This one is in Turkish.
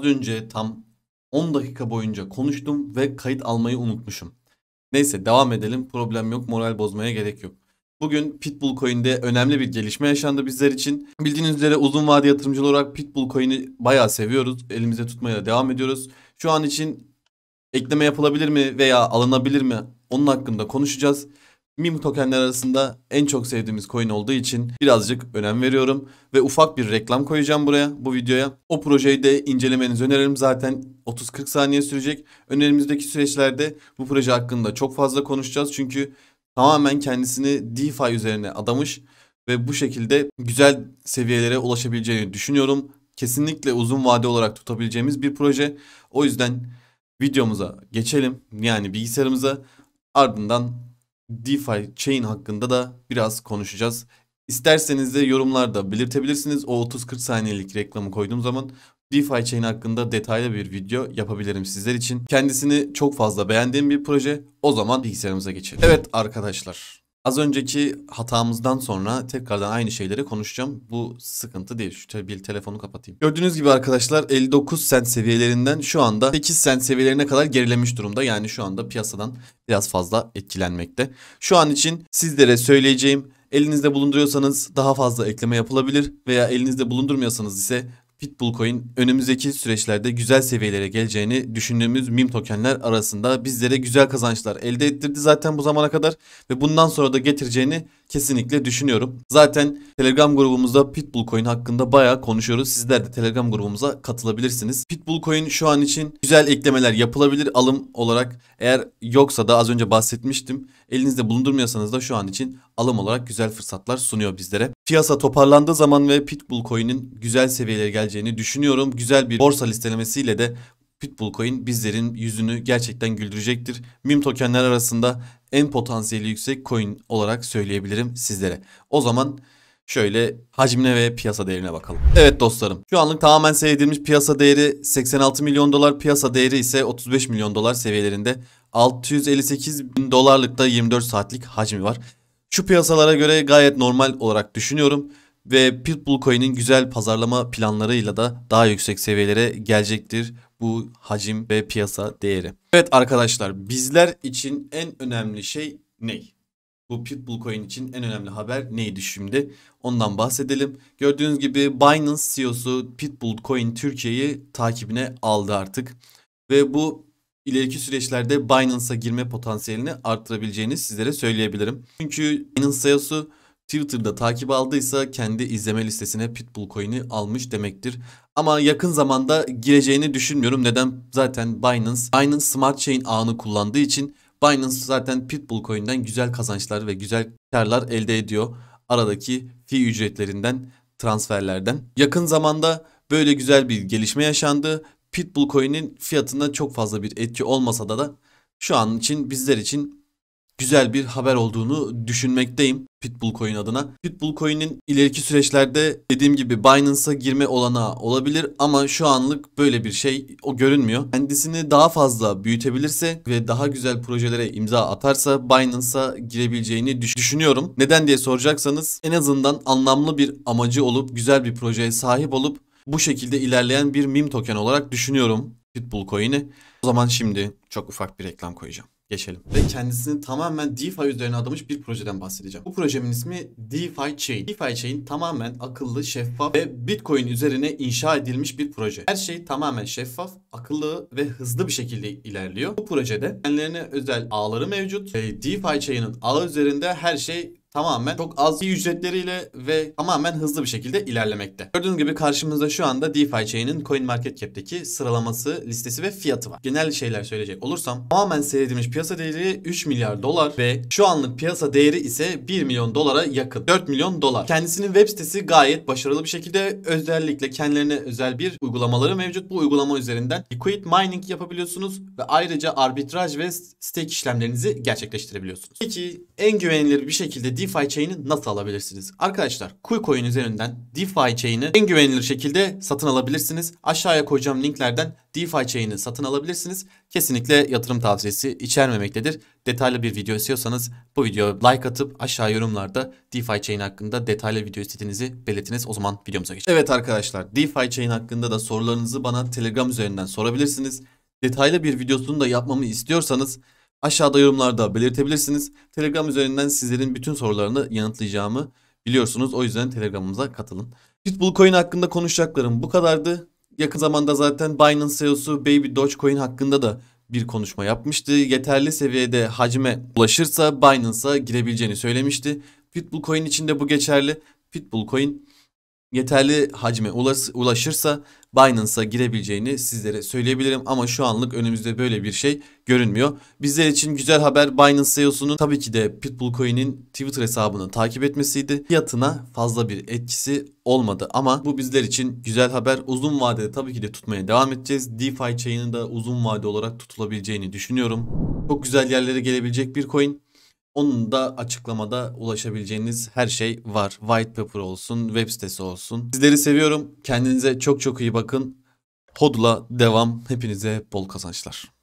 Az önce tam 10 dakika boyunca konuştum ve kayıt almayı unutmuşum. Neyse devam edelim. Problem yok. Moral bozmaya gerek yok. Bugün Pitbull Coin'de önemli bir gelişme yaşandı bizler için. Bildiğiniz üzere uzun vade yatırımcı olarak Pitbull Coin'i bayağı seviyoruz. elimize tutmaya da devam ediyoruz. Şu an için ekleme yapılabilir mi veya alınabilir mi? Onun hakkında konuşacağız. Meme tokenler arasında en çok sevdiğimiz coin olduğu için birazcık önem veriyorum ve ufak bir reklam koyacağım buraya bu videoya. O projeyi de incelemenizi öneririm. Zaten 30-40 saniye sürecek. Önerimizdeki süreçlerde bu proje hakkında çok fazla konuşacağız. Çünkü tamamen kendisini DeFi üzerine adamış ve bu şekilde güzel seviyelere ulaşabileceğini düşünüyorum. Kesinlikle uzun vade olarak tutabileceğimiz bir proje. O yüzden videomuza geçelim yani bilgisayarımıza ardından DeFi Chain hakkında da biraz konuşacağız. İsterseniz de yorumlarda belirtebilirsiniz. O 30-40 saniyelik reklamı koyduğum zaman DeFi Chain hakkında detaylı bir video yapabilirim sizler için. Kendisini çok fazla beğendiğim bir proje. O zaman bilgisayarımıza geçelim. Evet arkadaşlar Az önceki hatamızdan sonra tekrardan aynı şeyleri konuşacağım. Bu sıkıntı değil. Şu bir telefonu kapatayım. Gördüğünüz gibi arkadaşlar 59 sent seviyelerinden şu anda 8 sent seviyelerine kadar gerilemiş durumda. Yani şu anda piyasadan biraz fazla etkilenmekte. Şu an için sizlere söyleyeceğim Elinizde bulunduruyorsanız daha fazla ekleme yapılabilir veya elinizde bulundurmuyorsanız ise Pitbull Coin önümüzdeki süreçlerde güzel seviyelere geleceğini düşündüğümüz mim tokenler arasında bizlere güzel kazançlar elde ettirdi zaten bu zamana kadar ve bundan sonra da getireceğini kesinlikle düşünüyorum. Zaten Telegram grubumuzda Pitbull Coin hakkında bayağı konuşuyoruz. Sizler de Telegram grubumuza katılabilirsiniz. Pitbull Coin şu an için güzel eklemeler yapılabilir alım olarak. Eğer yoksa da az önce bahsetmiştim. Elinizde bulundurmuyorsanız da şu an için alım olarak güzel fırsatlar sunuyor bizlere. Piyasa toparlandığı zaman ve Pitbull Coin'in güzel seviyelere geleceğini düşünüyorum. Güzel bir borsa listelemesiyle de Pitbull Coin bizlerin yüzünü gerçekten güldürecektir. Mim tokenler arasında en potansiyeli yüksek coin olarak söyleyebilirim sizlere. O zaman şöyle hacmine ve piyasa değerine bakalım. Evet dostlarım şu anlık tamamen seyredilmiş piyasa değeri 86 milyon dolar piyasa değeri ise 35 milyon dolar seviyelerinde 658 bin dolarlıkta 24 saatlik hacmi var. Şu piyasalara göre gayet normal olarak düşünüyorum ve Pitbull Coin'in güzel pazarlama planlarıyla da daha yüksek seviyelere gelecektir bu hacim ve piyasa değeri. Evet arkadaşlar bizler için en önemli şey ne? Bu Pitbull Coin için en önemli haber neydi şimdi? Ondan bahsedelim. Gördüğünüz gibi Binance CEO'su Pitbull Coin Türkiye'yi takibine aldı artık. Ve bu ileriki süreçlerde Binance'a girme potansiyelini arttırabileceğini sizlere söyleyebilirim. Çünkü Binance CEO'su Twitter'da takip aldıysa kendi izleme listesine Pitbull Coin'i almış demektir. Ama yakın zamanda gireceğini düşünmüyorum. Neden? Zaten Binance, Binance Smart Chain ağını kullandığı için Binance zaten Pitbull Coin'den güzel kazançlar ve güzel karlar elde ediyor. Aradaki fee ücretlerinden, transferlerden. Yakın zamanda böyle güzel bir gelişme yaşandı. Pitbull Coin'in fiyatında çok fazla bir etki olmasa da da şu an için bizler için güzel bir haber olduğunu düşünmekteyim Pitbull Coin adına. Pitbull Coin'in ileriki süreçlerde dediğim gibi Binance'a girme olanağı olabilir ama şu anlık böyle bir şey o görünmüyor. Kendisini daha fazla büyütebilirse ve daha güzel projelere imza atarsa Binance'a girebileceğini düşünüyorum. Neden diye soracaksanız en azından anlamlı bir amacı olup güzel bir projeye sahip olup bu şekilde ilerleyen bir meme token olarak düşünüyorum Pitbull Coin'i. O zaman şimdi çok ufak bir reklam koyacağım. Geçelim. Ve kendisini tamamen DeFi üzerine adamış bir projeden bahsedeceğim. Bu projemin ismi DeFi Chain. DeFi Chain tamamen akıllı, şeffaf ve Bitcoin üzerine inşa edilmiş bir proje. Her şey tamamen şeffaf, akıllı ve hızlı bir şekilde ilerliyor. Bu projede kendilerine özel ağları mevcut. DeFi Chain'in ağı üzerinde her şey tamamen çok az bir ücretleriyle ve tamamen hızlı bir şekilde ilerlemekte. Gördüğünüz gibi karşımızda şu anda DeFi Chain'in CoinMarketCap'teki sıralaması, listesi ve fiyatı var. Genel şeyler söyleyecek olursam tamamen seyredilmiş piyasa değeri 3 milyar dolar ve şu anlık piyasa değeri ise 1 milyon dolara yakın. 4 milyon dolar. Kendisinin web sitesi gayet başarılı bir şekilde özellikle kendilerine özel bir uygulamaları mevcut. Bu uygulama üzerinden liquid mining yapabiliyorsunuz ve ayrıca arbitraj ve stake işlemlerinizi gerçekleştirebiliyorsunuz. Peki en güvenilir bir şekilde DeFi chain'i nasıl alabilirsiniz? Arkadaşlar KuCoin üzerinden DeFi chain'i en güvenilir şekilde satın alabilirsiniz. Aşağıya koyacağım linklerden DeFi chain'i satın alabilirsiniz. Kesinlikle yatırım tavsiyesi içermemektedir. Detaylı bir video istiyorsanız bu videoya like atıp aşağı yorumlarda DeFi chain hakkında detaylı video istediğinizi belirtiniz. O zaman videomuza geçelim. Evet arkadaşlar DeFi chain hakkında da sorularınızı bana Telegram üzerinden sorabilirsiniz. Detaylı bir videosunu da yapmamı istiyorsanız Aşağıda yorumlarda belirtebilirsiniz. Telegram üzerinden sizlerin bütün sorularını yanıtlayacağımı biliyorsunuz. O yüzden Telegram'ımıza katılın. Pitbull Coin hakkında konuşacaklarım bu kadardı. Yakın zamanda zaten Binance CEO'su Baby Dogecoin hakkında da bir konuşma yapmıştı. Yeterli seviyede hacme ulaşırsa Binance'a girebileceğini söylemişti. Pitbull Coin için de bu geçerli. Pitbull Coin yeterli hacme ulaşırsa Binance'a girebileceğini sizlere söyleyebilirim ama şu anlık önümüzde böyle bir şey görünmüyor. Bizler için güzel haber Binance CEO'sunun tabii ki de Pitbull Coin'in Twitter hesabını takip etmesiydi. Fiyatına fazla bir etkisi olmadı ama bu bizler için güzel haber. Uzun vadede tabii ki de tutmaya devam edeceğiz. DeFi chain'i de uzun vade olarak tutulabileceğini düşünüyorum. Çok güzel yerlere gelebilecek bir coin. Onun da açıklamada ulaşabileceğiniz her şey var. White paper olsun, web sitesi olsun. Sizleri seviyorum. Kendinize çok çok iyi bakın. Hodla devam. Hepinize bol kazançlar.